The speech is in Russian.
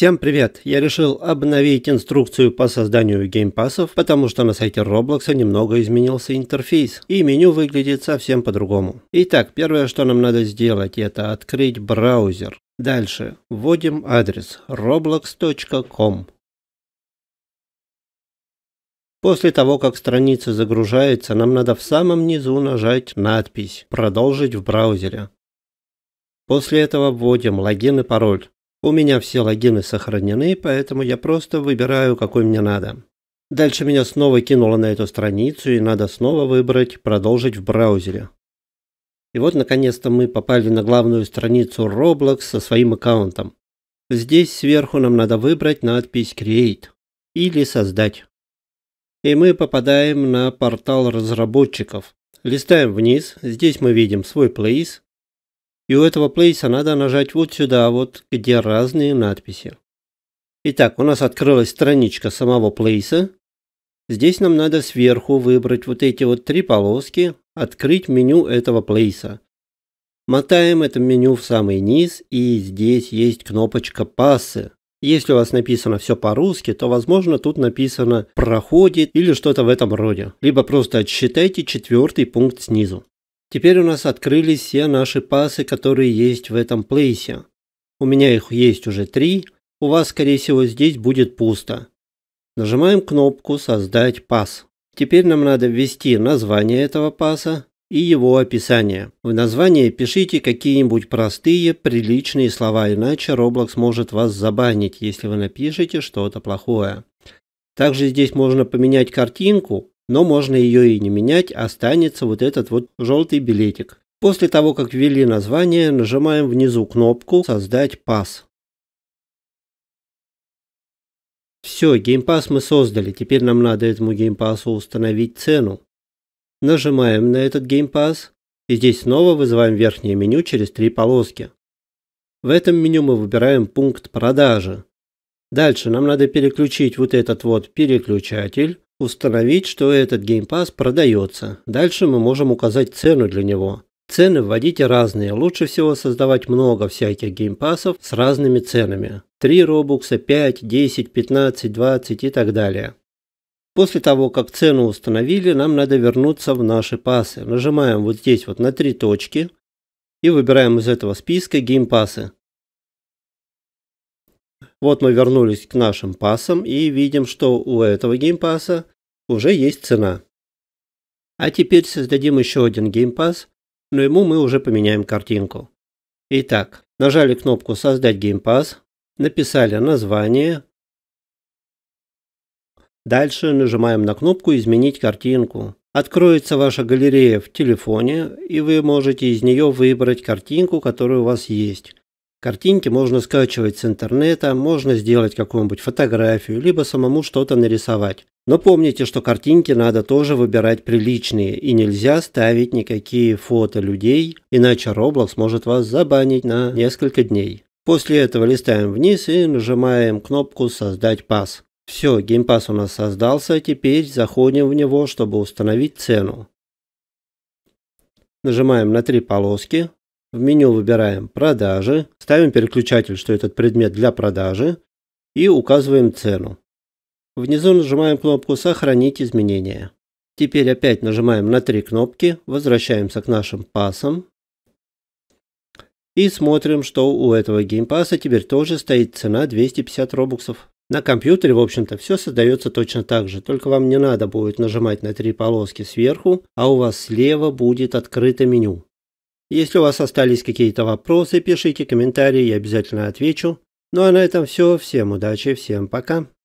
Всем привет! Я решил обновить инструкцию по созданию геймпасов, потому что на сайте Roblox немного изменился интерфейс, и меню выглядит совсем по-другому. Итак, первое, что нам надо сделать, это открыть браузер. Дальше вводим адрес roblox.com. После того, как страница загружается, нам надо в самом низу нажать надпись «Продолжить в браузере». После этого вводим логин и пароль. У меня все логины сохранены, поэтому я просто выбираю, какой мне надо. Дальше меня снова кинуло на эту страницу, и надо снова выбрать «Продолжить в браузере». И вот, наконец-то, мы попали на главную страницу Roblox со своим аккаунтом. Здесь сверху нам надо выбрать надпись «Create» или «Создать». И мы попадаем на портал разработчиков. Листаем вниз, здесь мы видим свой place, и у этого плейса надо нажать вот сюда, вот где разные надписи. Итак, у нас открылась страничка самого плейса. Здесь нам надо сверху выбрать вот эти вот три полоски, открыть меню этого плейса. Мотаем это меню в самый низ, и здесь есть кнопочка «Пассы». Если у вас написано все по-русски, то, возможно, тут написано «проходит» или что-то в этом роде. Либо просто отсчитайте четвертый пункт снизу. Теперь у нас открылись все наши пасы, которые есть в этом плейсе. У меня их есть уже три, у вас, скорее всего, здесь будет пусто. Нажимаем кнопку «Создать пас». Теперь нам надо ввести название этого паса и его описание. В название пишите какие-нибудь простые, приличные слова, иначе Roblox может вас забанить, если вы напишете что-то плохое. Также здесь можно поменять картинку, но можно ее и не менять, останется вот этот вот желтый билетик. После того, как ввели название, нажимаем внизу кнопку «Создать пас». Все, геймпас мы создали, теперь нам надо этому геймпасу установить цену. Нажимаем на этот геймпас и здесь снова вызываем верхнее меню через три полоски. В этом меню мы выбираем пункт продажи. Дальше нам надо переключить вот этот вот переключатель установить, что этот Game Pass продается. Дальше мы можем указать цену для него. Цены вводите разные, лучше всего создавать много всяких геймпасов с разными ценами. 3 робукса, 5, 10, 15, 20 и так далее. После того, как цену установили, нам надо вернуться в наши пасы. Нажимаем вот здесь вот на три точки и выбираем из этого списка геймпасы. Вот мы вернулись к нашим пасам и видим, что у этого геймпаса уже есть цена. А теперь создадим еще один геймпас, но ему мы уже поменяем картинку. Итак, нажали кнопку «Создать геймпас, написали название. Дальше нажимаем на кнопку «Изменить картинку». Откроется ваша галерея в телефоне, и вы можете из нее выбрать картинку, которая у вас есть. Картинки можно скачивать с интернета, можно сделать какую-нибудь фотографию, либо самому что-то нарисовать. Но помните, что картинки надо тоже выбирать приличные, и нельзя ставить никакие фото людей, иначе Roblox может вас забанить на несколько дней. После этого листаем вниз и нажимаем кнопку «Создать пас». Все, геймпас у нас создался, теперь заходим в него, чтобы установить цену. Нажимаем на три полоски, в меню выбираем «Продажи», ставим переключатель, что этот предмет для продажи, и указываем цену. Внизу нажимаем кнопку «Сохранить изменения». Теперь опять нажимаем на три кнопки, возвращаемся к нашим пасам и смотрим, что у этого геймпаса теперь тоже стоит цена 250 робуксов. На компьютере, в общем-то, все создается точно так же, только вам не надо будет нажимать на три полоски сверху, а у вас слева будет открыто меню. Если у вас остались какие-то вопросы, пишите комментарии, я обязательно отвечу. Ну а на этом все. Всем удачи, всем пока.